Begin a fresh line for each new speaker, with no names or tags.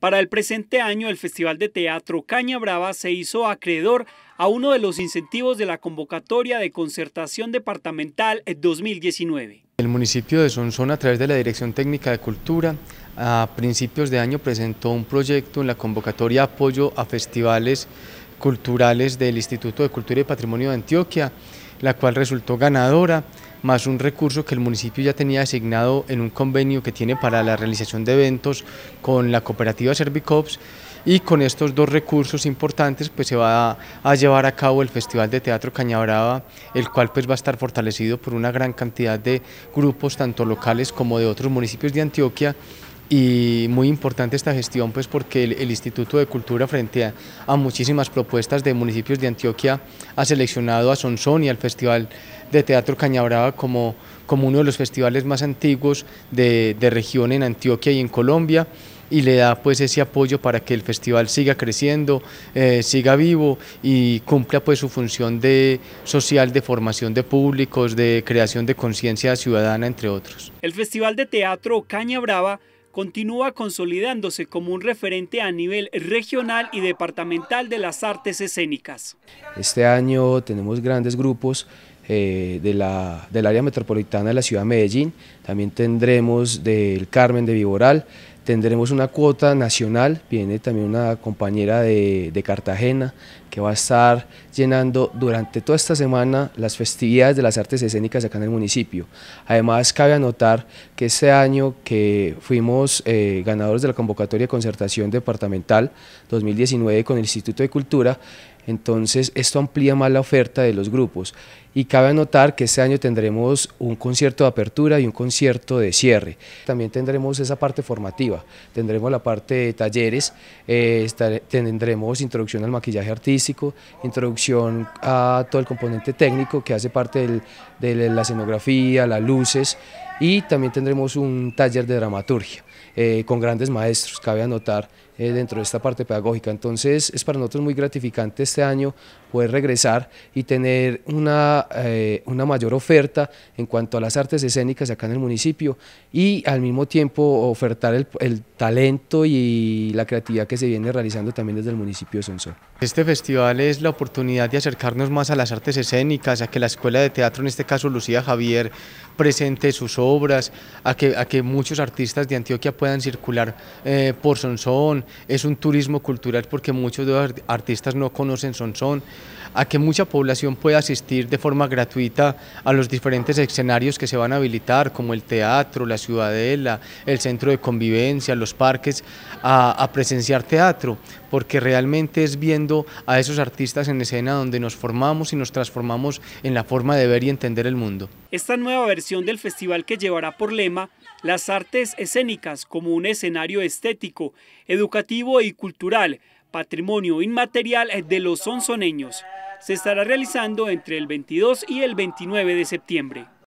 Para el presente año, el Festival de Teatro Caña Brava se hizo acreedor a uno de los incentivos de la convocatoria de concertación departamental 2019.
El municipio de Sonsón, a través de la Dirección Técnica de Cultura, a principios de año presentó un proyecto en la convocatoria Apoyo a Festivales Culturales del Instituto de Cultura y Patrimonio de Antioquia, la cual resultó ganadora más un recurso que el municipio ya tenía asignado en un convenio que tiene para la realización de eventos con la cooperativa Servicops y con estos dos recursos importantes pues se va a, llevar a cabo el Festival de Teatro Cañabrava, el cual pues va a estar fortalecido por una gran cantidad de grupos tanto locales como de otros municipios de Antioquia y muy importante esta gestión pues porque el, Instituto de Cultura frente a, muchísimas propuestas de municipios de Antioquia ha seleccionado a Sonsón y al Festival de Teatro Cañabrava como, como uno de los festivales más antiguos de, de región en Antioquia y en Colombia y le da pues ese apoyo para que el festival siga creciendo, eh, siga vivo y cumpla pues su función de social, de formación de públicos, de creación de conciencia ciudadana, entre otros.
El Festival de Teatro Caña Brava continúa consolidándose como un referente a nivel regional y departamental de las artes escénicas.
Este año tenemos grandes grupos eh, de la, del área metropolitana de la ciudad de Medellín, también tendremos del Carmen de Viboral, Tendremos una cuota nacional, viene también una compañera de, Cartagena que va a estar llenando durante toda esta semana las festividades de las artes escénicas acá en el municipio. Además, cabe anotar que este año que fuimos eh, ganadores de la convocatoria de concertación departamental 2019 con el Instituto de Cultura, entonces, esto amplía más la oferta de los grupos. Y cabe anotar que este año tendremos un concierto de apertura y un concierto de cierre. También tendremos esa parte formativa, tendremos la parte de talleres, eh, tendremos introducción al maquillaje artístico, introducción a todo el componente técnico que hace parte de la escenografía, las luces y también tendremos un taller de dramaturgia. Eh, con grandes maestros, cabe anotar, eh, dentro de esta parte pedagógica. Entonces es para nosotros muy gratificante este año poder regresar y tener eh, una, mayor oferta en cuanto a las artes escénicas acá en el municipio y al mismo tiempo ofertar el, el talento y la creatividad que se viene realizando también desde el municipio de Sonsol. Este festival es la oportunidad de
acercarnos más a las artes escénicas, a que la Escuela de Teatro, en este caso Lucía Javier, presente sus obras, a que, a que muchos artistas de Antioquia puedan circular eh, por Sonsón, es un turismo cultural porque muchos de los artistas no conocen Sonsón, a que mucha población pueda asistir de forma gratuita a los diferentes escenarios que se van a habilitar, como el teatro, la ciudadela, el centro de convivencia, los parques, a presenciar teatro porque realmente es viendo a esos artistas en escena donde nos formamos y nos transformamos en la forma de ver y entender el mundo.
Esta nueva versión del festival que llevará por lema las artes escénicas como un escenario estético, educativo y cultural, patrimonio inmaterial de los sonsoneños, se estará realizando entre el 22 y el 29 de septiembre.